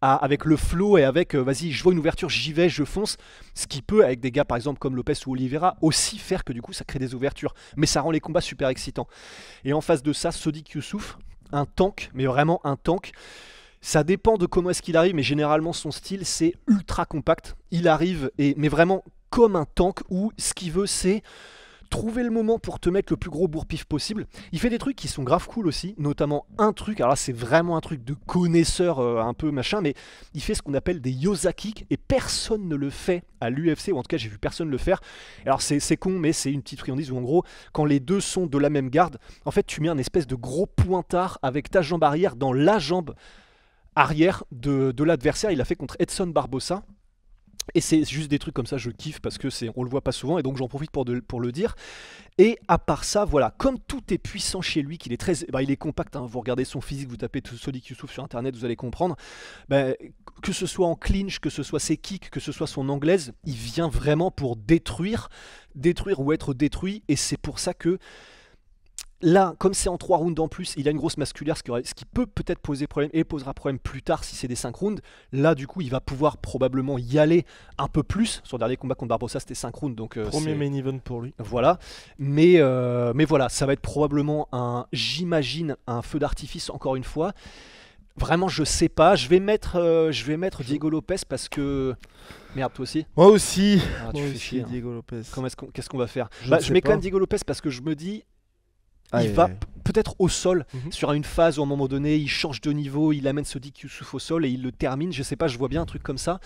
avec le flow et avec euh, vas-y, je vois une ouverture, j'y vais, je fonce. Ce qui peut, avec des gars par exemple comme Lopez ou Oliveira, aussi faire que du coup ça crée des ouvertures. Mais ça rend les combats super excitants. Et en face de ça, Sodik Youssouf, un tank, mais vraiment un tank. Ça dépend de comment est-ce qu'il arrive, mais généralement son style c'est ultra compact. Il arrive, et, mais vraiment comme un tank où ce qu'il veut c'est trouver le moment pour te mettre le plus gros bourre-pif possible. Il fait des trucs qui sont grave cool aussi, notamment un truc, alors là c'est vraiment un truc de connaisseur euh, un peu machin, mais il fait ce qu'on appelle des yosakik et personne ne le fait à l'UFC, ou en tout cas j'ai vu personne le faire. Alors c'est con, mais c'est une petite friandise où en gros, quand les deux sont de la même garde, en fait tu mets un espèce de gros pointard avec ta jambe arrière dans la jambe arrière de, de l'adversaire. Il l'a fait contre Edson Barbosa. Et c'est juste des trucs comme ça, je kiffe parce que c'est, on le voit pas souvent et donc j'en profite pour, le dire. Et à part ça, voilà, comme tout est puissant chez lui, qu'il est très, bah, il est compact. Hein, vous regardez son physique, vous tapez tout qui Youssouf sur internet, vous allez comprendre. Bah, que ce soit en clinch, que ce soit ses kicks, que ce soit son anglaise, il vient vraiment pour détruire, détruire ou être détruit. Et c'est pour ça que Là, comme c'est en 3 rounds en plus, il a une grosse masculaire, ce qui, peut peut-être poser problème et posera problème plus tard si c'est des 5 rounds. Là, du coup, il va pouvoir probablement y aller un peu plus. Son dernier combat contre Barbossa, c'était 5 rounds. Donc, euh, Premier main event pour lui. Voilà. Mais, euh, mais voilà, ça va être probablement un, j'imagine, un feu d'artifice encore une fois. Vraiment, je sais pas. Je vais mettre, euh, je vais mettre Diego Lopez parce que. Merde, toi aussi Moi aussi ah, tu fais hein. Diego Lopez. Qu'est-ce qu'on va faire Je, bah, mets quand même Diego Lopez parce que je me dis, il va peut-être au sol mhm. sur une phase où à un moment donné il change de niveau, il amène ce Dick Youssouf au sol et il le termine. Je sais pas, je vois bien un truc comme ça.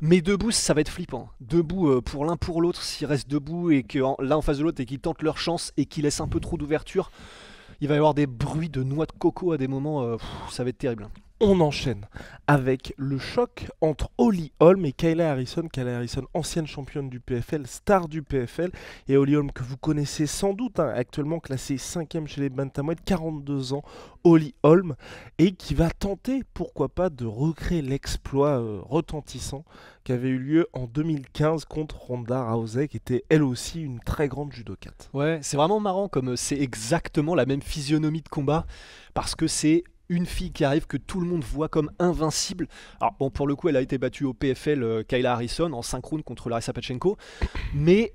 Mais debout, ça va être flippant. Debout euh, pour l'un pour l'autre, s'il restent debout et que l'un en face de l'autre et qu'ils tentent leur chance et qu'il laisse un peu trop d'ouverture, il va y avoir des bruits de noix de coco à des moments. Euh, ça va être terrible on enchaîne avec le choc entre Holly Holm et Kayla Harrison. Kayla Harrison, ancienne championne du PFL, star du PFL, et Holly Holm que vous connaissez sans doute, hein, actuellement classée 5 chez les Bantamweight, 42 ans, Holly Holm, et qui va tenter, pourquoi pas, de recréer l'exploit euh, retentissant qui avait eu lieu en 2015 contre Ronda Rousey, qui était elle aussi une très grande judokate. Ouais, c'est vraiment marrant comme euh, c'est exactement la même physionomie de combat, parce que c'est une fille qui arrive que tout le monde voit comme invincible. bon, pour le coup, elle a été battue au PFL Kyla euh, Kayla Harrison en synchrone contre Larissa Pachenko, mais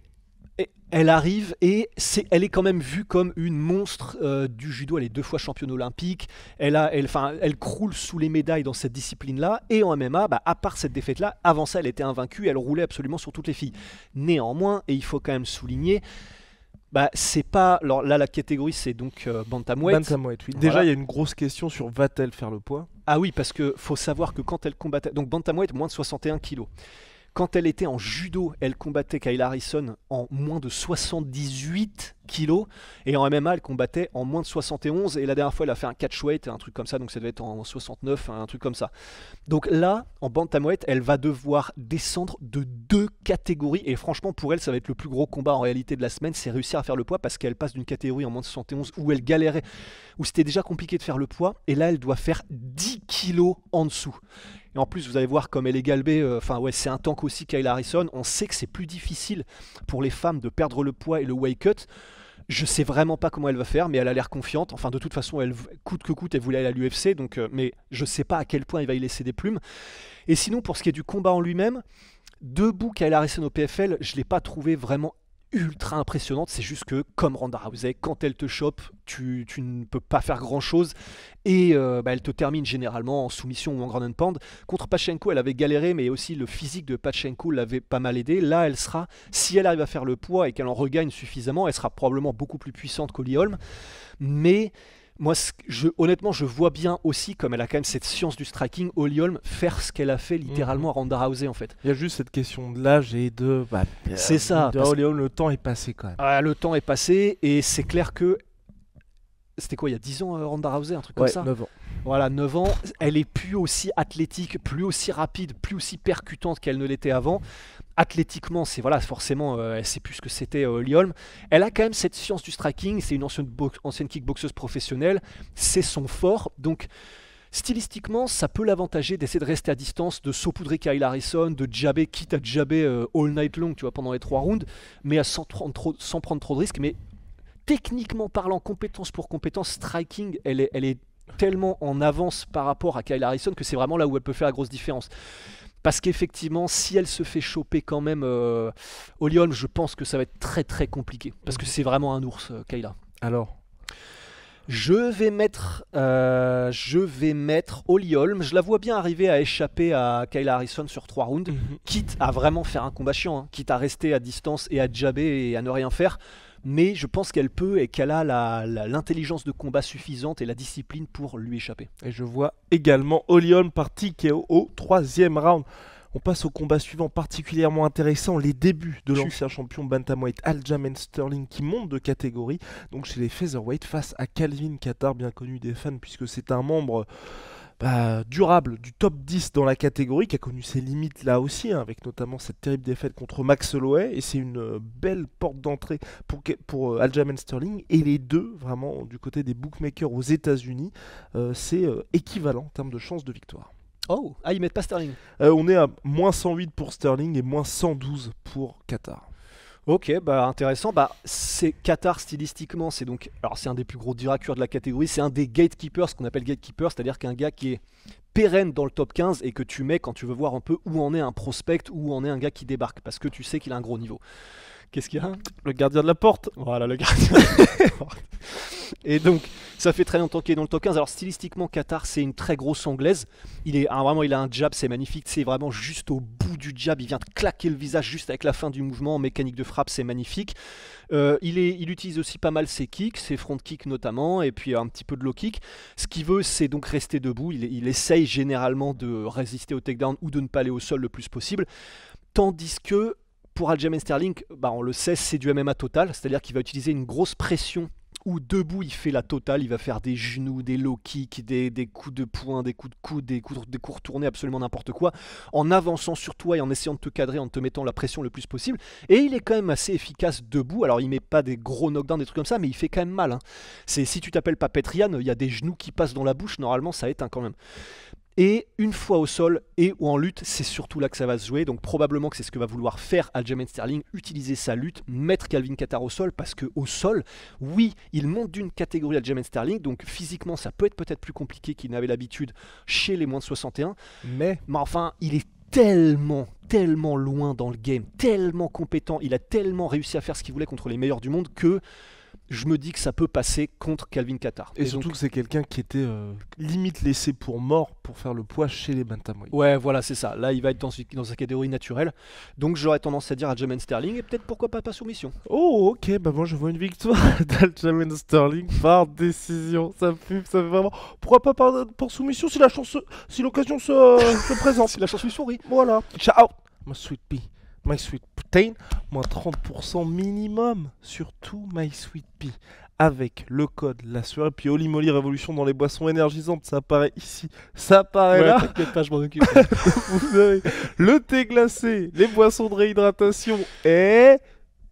eh, elle arrive et elle est quand même vue comme une monstre euh, du judo. Elle est deux fois championne olympique. Elle a, elle, enfin, elle croule sous les médailles dans cette discipline-là. Et en MMA, bah, à part cette défaite-là, avant ça, elle était invaincue. Elle roulait absolument sur toutes les filles. Néanmoins, et il faut quand même souligner, bah, c'est pas. Alors là, la catégorie, c'est donc euh, Bantamweight. oui. Déjà, il y a une grosse question sur va-t-elle faire le poids Ah oui, parce que faut savoir que quand elle combattait. Donc Bantamweight, moins de 61 kilos. Quand elle était en judo, elle combattait Kyle Harrison en moins de 78 kilos. Et en MMA, elle combattait en moins de 71. Et la dernière fois, elle a fait un weight, un truc comme ça. Donc ça devait être en 69, un truc comme ça. Donc là, en bande tamouette elle va devoir descendre de deux catégories. Et franchement, pour elle, ça va être le plus gros combat en réalité de la semaine. C'est réussir à faire le poids parce qu'elle passe d'une catégorie en moins de 71 où elle galérait, où c'était déjà compliqué de faire le poids. Et là, elle doit faire 10 kilos en dessous. Et en plus, vous allez voir comme elle est galbée, euh, enfin ouais, c'est un tank aussi Kyle Harrison. On sait que c'est plus difficile pour les femmes de perdre le poids et le weight cut. Je sais vraiment pas comment elle va faire, mais elle a l'air confiante. Enfin, de toute façon, elle coûte que coûte, elle voulait aller à l'UFC, donc euh, mais je sais pas à quel point il va y laisser des plumes. Et sinon, pour ce qui est du combat en lui-même, debout qu'elle a au PFL, je l'ai pas trouvé vraiment ultra impressionnante. C'est juste que, comme Ronda Rousey, quand elle te chope, tu, ne peux pas faire grand chose. Et euh, bah, elle te termine généralement en soumission ou en grand pound. Contre Pachenko, elle avait galéré, mais aussi le physique de Pachenko l'avait pas mal aidé. Là, elle sera, si elle arrive à faire le poids et qu'elle en regagne suffisamment, elle sera probablement beaucoup plus puissante qu'Oli Mais moi, honnêtement, je vois bien aussi, comme elle a quand même cette science du striking, Oliolm faire ce qu'elle a fait littéralement à Ronda Rousey en fait. Il y a juste cette question de l'âge et de. Bah, euh, c'est ça. De le temps est passé quand même. Ah, le temps est passé et c'est clair que. C'était quoi, il y a 10 ans, euh, Ronda Rousey, un truc comme ça 9 ans. Voilà, 9 ans. Elle est plus aussi athlétique, plus aussi rapide, plus aussi percutante qu'elle ne l'était avant athlétiquement, c'est voilà, forcément, c'est euh, elle sait plus ce que c'était euh, Elle a quand même cette science du striking, c'est une ancienne, ancienne kickboxeuse professionnelle, c'est son fort. Donc, stylistiquement, ça peut l'avantager d'essayer de rester à distance, de saupoudrer Kyle Harrison, de jabber, quitte à jabber euh, all night long, tu vois, pendant les trois rounds, mais sans, prendre trop de risques. Mais techniquement parlant, compétence pour compétence, striking, elle est, elle est tellement en avance par rapport à Kyle Harrison que c'est vraiment là où elle peut faire la grosse différence. Parce qu'effectivement, si elle se fait choper quand même euh, au je pense que ça va être très très compliqué. Parce que mhm. c'est vraiment un ours, euh, Kayla. Alors je vais mettre, euh, je vais mettre Je la vois bien arriver à échapper à Kayla Harrison sur trois rounds, mhm. quitte à vraiment faire un combat chiant, hein, quitte à rester à distance et à jabber et à ne rien faire mais je pense qu'elle peut et qu'elle a l'intelligence de combat suffisante et la discipline pour lui échapper. Et je vois également Olion par KO au troisième round. On passe au combat suivant particulièrement intéressant, les débuts de l'ancien champion bantamweight Aljamain Sterling qui monte de catégorie, donc chez les featherweight face à Calvin Qatar, bien connu des fans puisque c'est un membre bah, durable du top 10 dans la catégorie, qui a connu ses limites là aussi, hein, avec notamment cette terrible défaite contre Max Holloway, et c'est une euh, belle porte d'entrée pour, pour euh, Aljamain Sterling, et les deux, vraiment, du côté des bookmakers aux États-Unis, euh, c'est équivalent en termes de chances de victoire. Oh, ah, ils mettent pas Sterling On est à moins 108 pour Sterling et moins 112 pour Qatar. Ok, bah intéressant. Bah c'est Qatar stylistiquement, c'est donc alors c'est un des plus gros directeurs de la catégorie, c'est un des gatekeepers, ce qu'on appelle gatekeeper, c'est-à-dire qu'un gars qui est pérenne dans le top 15 et que tu mets quand tu veux voir un peu où en est un prospect, où en est un gars qui débarque, parce que tu sais qu'il a un gros niveau. Qu'est-ce qu'il y a Le gardien de la porte. Voilà, le gardien Et donc, ça fait très longtemps qu'il est dans le top 15. Alors, stylistiquement, Qatar, c'est une très grosse anglaise. Il est ah, vraiment, il a un jab, c'est magnifique. C'est vraiment juste au bout du jab. Il vient de claquer le visage juste avec la fin du mouvement en mécanique de frappe, c'est magnifique. Euh, il, utilise aussi pas mal ses kicks, ses front kicks notamment, et puis un petit peu de low kick. Ce qu'il veut, c'est donc rester debout. il essaye généralement de résister au takedown ou de ne pas aller au sol le plus possible. Tandis que pour Aljamain Sterling, bah, on le sait, c'est du MMA total, c'est-à-dire qu'il va utiliser une grosse pression où debout il fait la totale, il va faire des genoux, des low kicks, des, coups de poing, des coups de coude, des coups, des coups retournés, absolument n'importe quoi, en avançant sur toi et en essayant de te cadrer, en te mettant la pression le plus possible. Et il est quand même assez efficace debout, alors il met pas des gros knockdowns, des trucs comme ça, mais il fait quand même mal. Hein. C'est Si tu t'appelles pas il y a des genoux qui passent dans la bouche, normalement ça éteint quand même. Et une fois au sol et ou en lutte, c'est surtout là que ça va se jouer. Donc probablement que c'est ce que va vouloir faire Aljamain Sterling, utiliser sa lutte, mettre Calvin Qatar au sol, parce que au sol, oui, il monte d'une catégorie Aljamain Sterling, donc physiquement ça peut être peut-être plus compliqué qu'il n'avait l'habitude chez les moins de 61. Mais, mais enfin, il est tellement, tellement loin dans le game, tellement compétent, il a tellement réussi à faire ce qu'il voulait contre les meilleurs du monde que je me dis que ça peut passer contre Calvin Qatar. Et, surtout que c'est quelqu'un qui était euh, limite laissé pour mort pour faire le poids chez les bantamweight. Ouais, voilà, c'est ça. Là, il va être dans, sa catégorie naturelle. Donc j'aurais tendance à dire à Jamin Sterling et peut-être pourquoi pas pas soumission. Oh, ok, bah moi je vois une victoire d'Aljamain Sterling par décision. Ça pue, ça fait vraiment. Pourquoi pas par, soumission si l'occasion se, présente. si la chance lui sourit. Voilà. Ciao, ma sweet pea. My Sweet moins 30% minimum sur tout My Sweet Pea. Avec le code la et puis Holy Moly Révolution dans les boissons énergisantes, ça apparaît ici, ça apparaît là. le thé glacé, les boissons de réhydratation et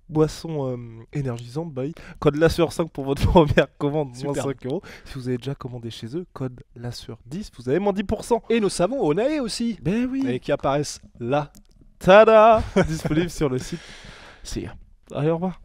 boissons euh, énergisantes, bah code la 5 pour votre première commande, moins 5 euros. Si vous avez déjà commandé chez eux, code la 10, vous avez moins 10%. Et nos savons Onae aussi, ben oui. et qui apparaissent là Tada Disponible sur le site. C'est. Allez, au revoir.